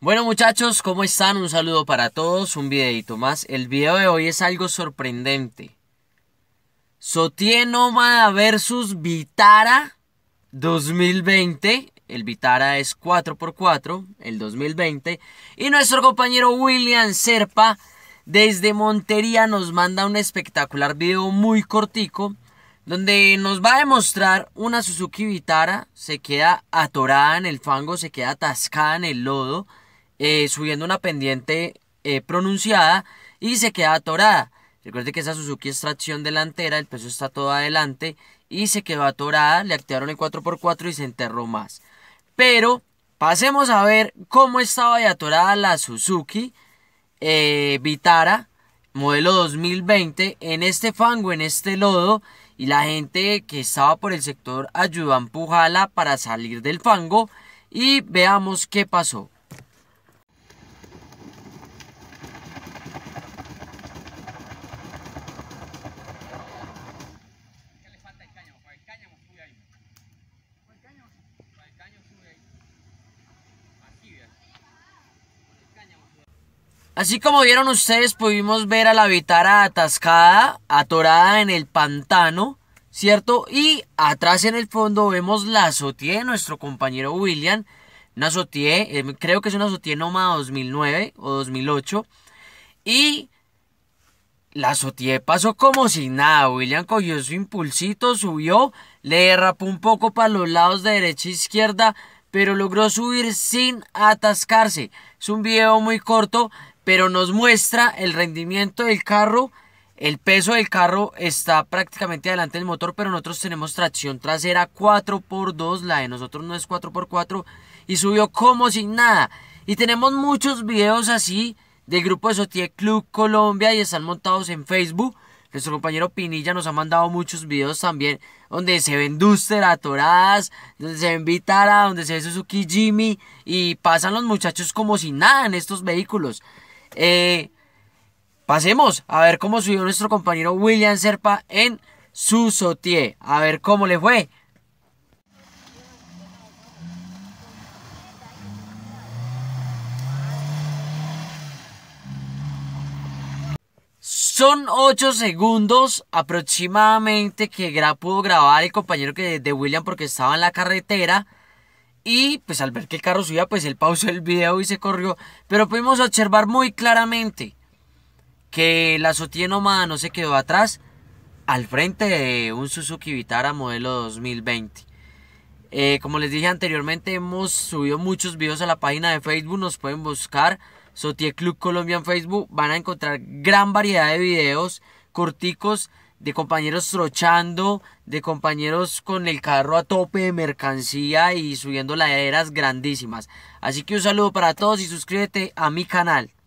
Bueno muchachos, ¿cómo están? Un saludo para todos, un videito más. El video de hoy es algo sorprendente. Sotie Nomada versus Vitara 2020. El Vitara es 4x4, el 2020. Y nuestro compañero William Serpa desde Montería nos manda un espectacular video muy cortico donde nos va a demostrar una Suzuki Vitara, se queda atorada en el fango, se queda atascada en el lodo eh, subiendo una pendiente eh, pronunciada y se queda atorada. Recuerde que esa Suzuki es tracción delantera, el peso está todo adelante y se quedó atorada, le activaron el 4x4 y se enterró más. Pero pasemos a ver cómo estaba de atorada la Suzuki eh, Vitara modelo 2020 en este fango, en este lodo y la gente que estaba por el sector ayudó a empujarla para salir del fango y veamos qué pasó. Así como vieron ustedes, pudimos ver a la vitara atascada, atorada en el pantano, ¿cierto? Y atrás en el fondo vemos la azotea de nuestro compañero William, una azotea, eh, creo que es una azotea Noma 2009 o 2008, y la azotea pasó como si nada, William cogió su impulsito, subió, le derrapó un poco para los lados de derecha e izquierda, pero logró subir sin atascarse. Es un video muy corto, pero nos muestra el rendimiento del carro. El peso del carro está prácticamente adelante del motor, pero nosotros tenemos tracción trasera 4x2, la de nosotros no es 4x4, y subió como sin nada. Y tenemos muchos videos así del grupo de Sotie Club Colombia y están montados en Facebook. Nuestro compañero Pinilla nos ha mandado muchos videos también donde se ven Duster atoradas, donde se ven Vitara, donde se ve Suzuki Jimmy y pasan los muchachos como si nada en estos vehículos. Eh, pasemos a ver cómo subió nuestro compañero William Serpa en su sotie. A ver cómo le fue. Son 8 segundos aproximadamente que pudo grabar el compañero que de William porque estaba en la carretera. Y pues al ver que el carro subía, pues él pausó el video y se corrió. Pero pudimos observar muy claramente que la Sotie Nomada no se quedó atrás al frente de un Suzuki Vitara modelo 2020. Eh, como les dije anteriormente, hemos subido muchos videos a la página de Facebook. Nos pueden buscar Sotie Club Colombia en Facebook. Van a encontrar gran variedad de videos corticos de compañeros trochando, de compañeros con el carro a tope de mercancía y subiendo laderas grandísimas. Así que un saludo para todos y suscríbete a mi canal.